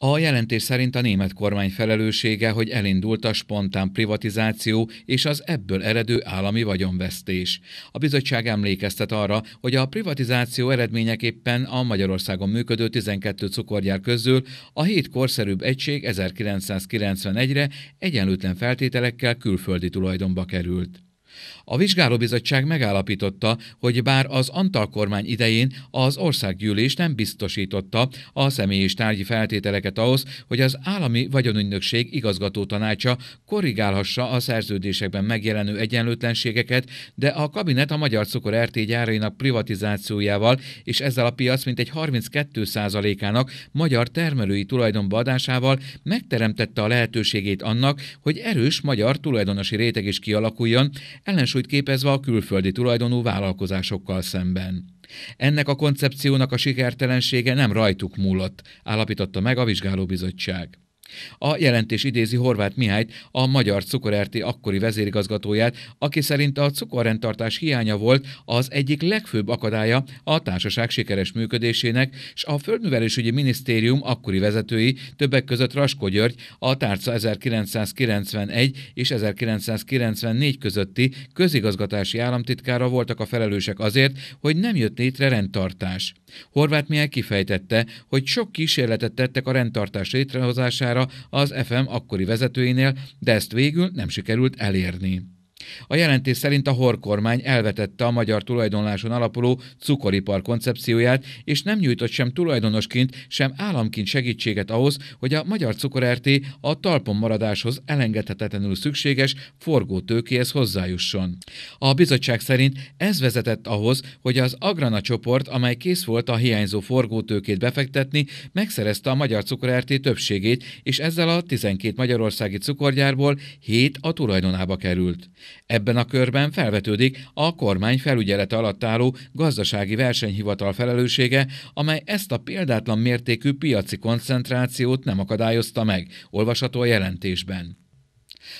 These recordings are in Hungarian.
A jelentés szerint a német kormány felelőssége, hogy elindult a spontán privatizáció és az ebből eredő állami vagyonvesztés. A bizottság emlékeztet arra, hogy a privatizáció eredményeképpen a Magyarországon működő 12 cukorgyár közül a hét korszerűbb egység 1991-re egyenlőtlen feltételekkel külföldi tulajdonba került. A vizsgálóbizottság megállapította, hogy bár az Antal kormány idején az országgyűlés nem biztosította a és tárgyi feltételeket ahhoz, hogy az állami vagyonügynökség igazgató tanácsa korrigálhassa a szerződésekben megjelenő egyenlőtlenségeket, de a kabinet a magyar cukor RT gyárainak privatizációjával és ezzel a piac mintegy 32%-ának magyar termelői tulajdonba adásával megteremtette a lehetőségét annak, hogy erős magyar tulajdonosi réteg is kialakuljon, ellensúlyt képezve a külföldi tulajdonú vállalkozásokkal szemben. Ennek a koncepciónak a sikertelensége nem rajtuk múlott, állapította meg a vizsgálóbizottság. A jelentés idézi Horváth Mihályt, a Magyar Cukorerti akkori vezérigazgatóját, aki szerint a cukorrendtartás hiánya volt az egyik legfőbb akadálya a társaság sikeres működésének, és a Földművelésügyi Minisztérium akkori vezetői, többek között Raskó György, a tárca 1991 és 1994 közötti közigazgatási államtitkára voltak a felelősek azért, hogy nem jött létre rendtartás. Horváth Mihály kifejtette, hogy sok kísérletet tettek a rendtartás létrehozására, az FM akkori vezetőinél, de ezt végül nem sikerült elérni. A jelentés szerint a horkormány kormány elvetette a magyar tulajdonláson alapuló cukoripar koncepcióját, és nem nyújtott sem tulajdonosként, sem államként segítséget ahhoz, hogy a magyar cukorrt a talpon maradáshoz elengedhetetlenül szükséges forgó tőkéhez hozzájusson. A bizottság szerint ez vezetett ahhoz, hogy az Agrana csoport, amely kész volt a hiányzó forgótőkét befektetni, megszerezte a magyar cukorrt többségét, és ezzel a 12 magyarországi cukorgyárból 7 a tulajdonába került. Ebben a körben felvetődik a kormány felügyelete alatt álló gazdasági versenyhivatal felelőssége, amely ezt a példátlan mértékű piaci koncentrációt nem akadályozta meg, olvasható a jelentésben.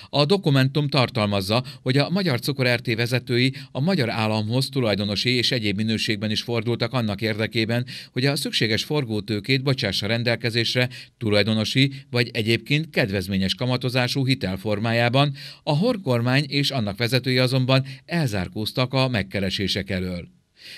A dokumentum tartalmazza, hogy a Magyar Cukor RT vezetői a magyar államhoz tulajdonosi és egyéb minőségben is fordultak annak érdekében, hogy a szükséges forgótőkét bocsássa rendelkezésre tulajdonosi vagy egyébként kedvezményes kamatozású hitelformájában, a horkormány és annak vezetői azonban elzárkóztak a megkeresések elől.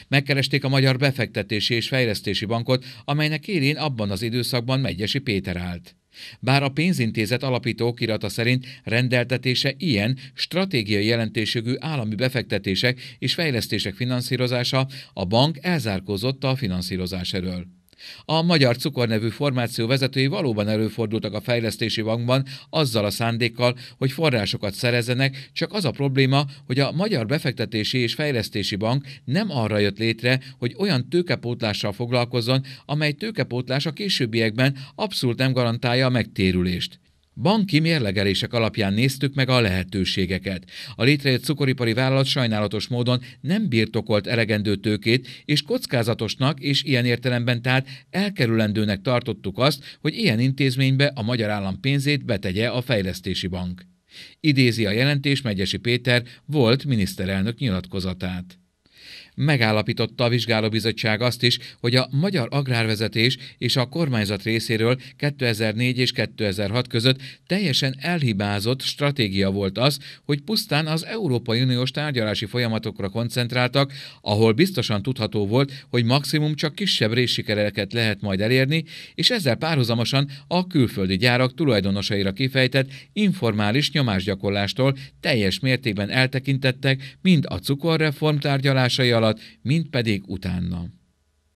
Megkeresték a Magyar Befektetési és Fejlesztési Bankot, amelynek élén abban az időszakban Megyesi Péter állt. Bár a pénzintézet alapító okirata szerint rendeltetése ilyen stratégiai jelentőségű állami befektetések és fejlesztések finanszírozása, a bank elzárkózott a finanszírozás elől. A magyar cukornevű formáció vezetői valóban előfordultak a fejlesztési bankban azzal a szándékkal, hogy forrásokat szerezzenek, csak az a probléma, hogy a Magyar Befektetési és Fejlesztési Bank nem arra jött létre, hogy olyan tőkepótlással foglalkozzon, amely tőkepótlás a későbbiekben abszolút nem garantálja a megtérülést. Banki mérlegelések alapján néztük meg a lehetőségeket. A létrejött cukoripari vállalat sajnálatos módon nem birtokolt elegendő tőkét, és kockázatosnak, és ilyen értelemben tehát elkerülendőnek tartottuk azt, hogy ilyen intézménybe a magyar állam pénzét betegye a fejlesztési bank. Idézi a jelentés Megyesi Péter volt miniszterelnök nyilatkozatát. Megállapította a vizsgálóbizottság azt is, hogy a magyar agrárvezetés és a kormányzat részéről 2004 és 2006 között teljesen elhibázott stratégia volt az, hogy pusztán az Európai Uniós tárgyalási folyamatokra koncentráltak, ahol biztosan tudható volt, hogy maximum csak kisebb részsikereket lehet majd elérni, és ezzel párhuzamosan a külföldi gyárak tulajdonosaira kifejtett informális nyomásgyakorlástól teljes mértékben eltekintettek mind a cukorreform tárgyalásai alatt, mint pedig utána.